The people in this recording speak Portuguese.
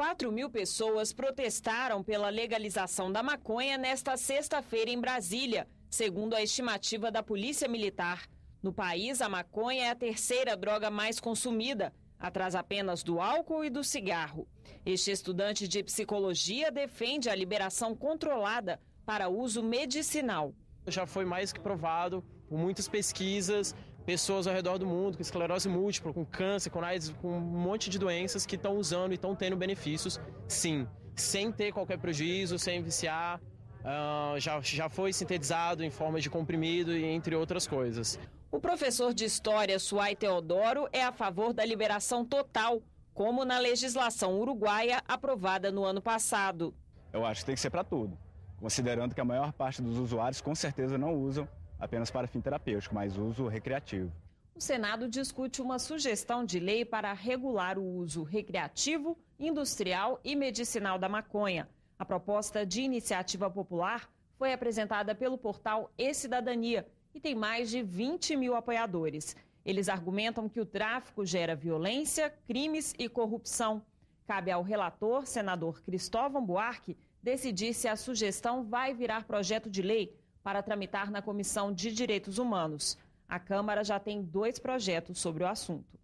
4 mil pessoas protestaram pela legalização da maconha nesta sexta-feira em Brasília, segundo a estimativa da Polícia Militar. No país, a maconha é a terceira droga mais consumida, atrás apenas do álcool e do cigarro. Este estudante de psicologia defende a liberação controlada para uso medicinal. Já foi mais que provado por muitas pesquisas pessoas ao redor do mundo com esclerose múltipla, com câncer, com AIDS, com um monte de doenças que estão usando e estão tendo benefícios, sim, sem ter qualquer prejuízo, sem viciar. Uh, já, já foi sintetizado em forma de comprimido e entre outras coisas. O professor de História Suai Teodoro é a favor da liberação total, como na legislação uruguaia aprovada no ano passado. Eu acho que tem que ser para tudo, considerando que a maior parte dos usuários com certeza não usam apenas para fim terapêutico, mas uso recreativo. O Senado discute uma sugestão de lei para regular o uso recreativo, industrial e medicinal da maconha. A proposta de iniciativa popular foi apresentada pelo portal E-Cidadania e tem mais de 20 mil apoiadores. Eles argumentam que o tráfico gera violência, crimes e corrupção. Cabe ao relator, senador Cristóvão Buarque, decidir se a sugestão vai virar projeto de lei para tramitar na Comissão de Direitos Humanos. A Câmara já tem dois projetos sobre o assunto.